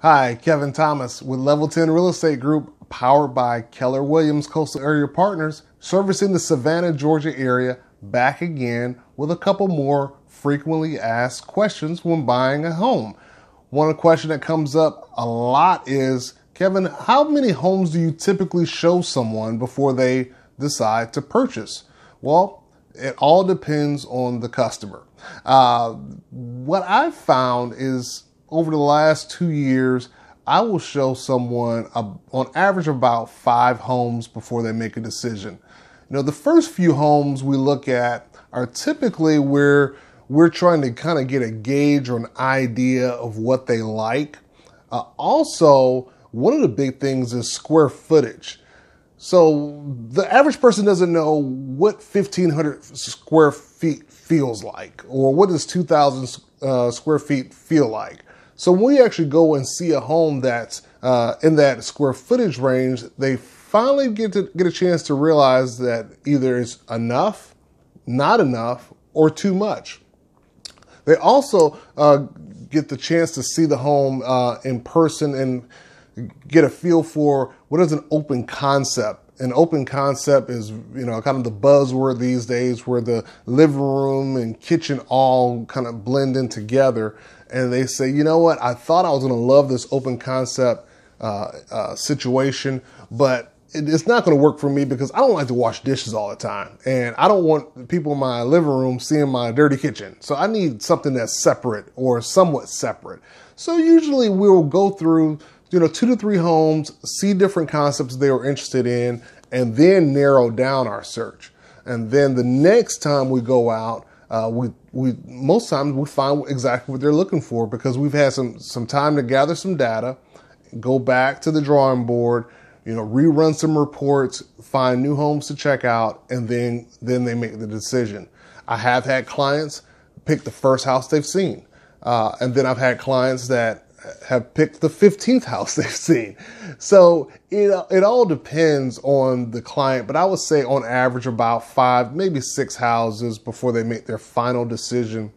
Hi, Kevin Thomas with Level 10 Real Estate Group, powered by Keller Williams Coastal Area Partners, servicing the Savannah, Georgia area back again with a couple more frequently asked questions when buying a home. One question that comes up a lot is Kevin, how many homes do you typically show someone before they decide to purchase? Well, it all depends on the customer. Uh, what I've found is over the last two years, I will show someone a, on average about five homes before they make a decision. You know, the first few homes we look at are typically where we're trying to kind of get a gauge or an idea of what they like. Uh, also, one of the big things is square footage. So the average person doesn't know what 1500 square feet feels like or what does 2000 uh, square feet feel like. So when we actually go and see a home that's uh, in that square footage range, they finally get to get a chance to realize that either it's enough, not enough, or too much. They also uh, get the chance to see the home uh, in person and get a feel for what is an open concept an open concept is you know kind of the buzzword these days where the living room and kitchen all kind of blend in together and they say you know what i thought i was going to love this open concept uh, uh, situation but it's not going to work for me because i don't like to wash dishes all the time and i don't want people in my living room seeing my dirty kitchen so i need something that's separate or somewhat separate so usually we'll go through you know, two to three homes, see different concepts they were interested in, and then narrow down our search. And then the next time we go out, uh, we we most times we find exactly what they're looking for because we've had some some time to gather some data, go back to the drawing board, you know, rerun some reports, find new homes to check out, and then then they make the decision. I have had clients pick the first house they've seen, uh, and then I've had clients that have picked the 15th house they've seen. So it, it all depends on the client, but I would say on average about five, maybe six houses before they make their final decision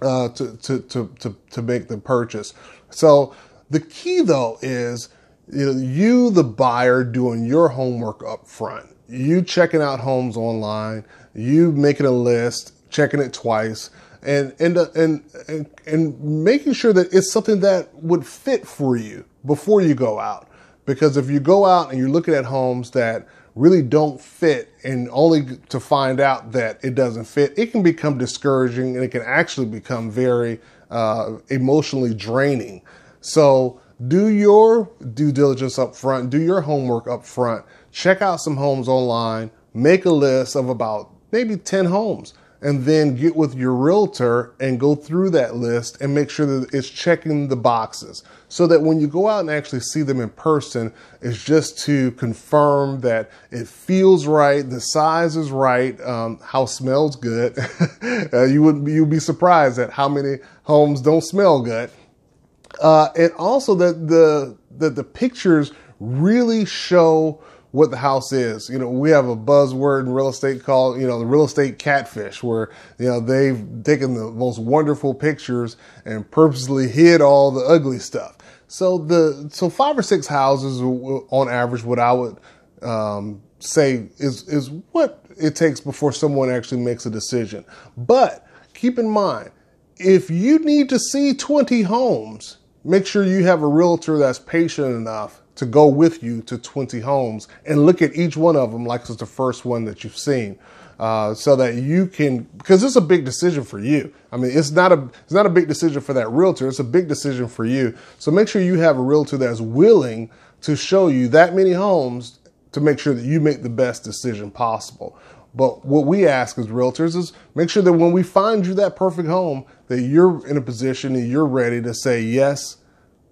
uh, to, to, to, to, to make the purchase. So the key though is you, know, you, the buyer, doing your homework up front. You checking out homes online, you making a list, checking it twice, and uh, and, and and making sure that it's something that would fit for you before you go out. Because if you go out and you're looking at homes that really don't fit and only to find out that it doesn't fit, it can become discouraging and it can actually become very uh, emotionally draining. So do your due diligence up front, do your homework up front, check out some homes online, make a list of about maybe 10 homes and then get with your realtor and go through that list and make sure that it's checking the boxes so that when you go out and actually see them in person, it's just to confirm that it feels right, the size is right, um, house smells good. uh, you would you'd be surprised at how many homes don't smell good, uh, and also that the that the pictures really show what the house is. You know, we have a buzzword in real estate called, you know, the real estate catfish, where, you know, they've taken the most wonderful pictures and purposely hid all the ugly stuff. So the, so five or six houses on average, what I would, um, say is, is what it takes before someone actually makes a decision. But keep in mind, if you need to see 20 homes, make sure you have a realtor that's patient enough to go with you to 20 homes and look at each one of them like it's the first one that you've seen. Uh, so that you can, because it's a big decision for you. I mean, it's not a it's not a big decision for that realtor. It's a big decision for you. So make sure you have a realtor that's willing to show you that many homes to make sure that you make the best decision possible. But what we ask as realtors is make sure that when we find you that perfect home, that you're in a position and you're ready to say yes,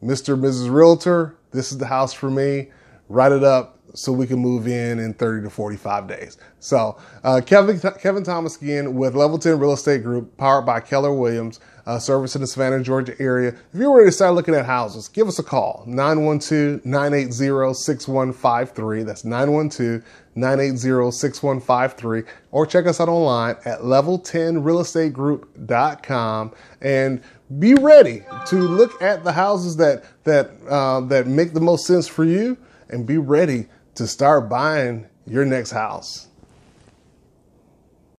Mr. Mrs. Realtor, this is the house for me. Write it up, so we can move in in 30 to 45 days. So, uh, Kevin, Kevin Thomas again with Level 10 Real Estate Group, powered by Keller Williams, uh, service in the Savannah, Georgia area. If you're ready to start looking at houses, give us a call 912 980 6153. That's 912 980 6153. Or check us out online at level10realestategroup.com. And be ready to look at the houses that, that, uh, that make the most sense for you and be ready to start buying your next house.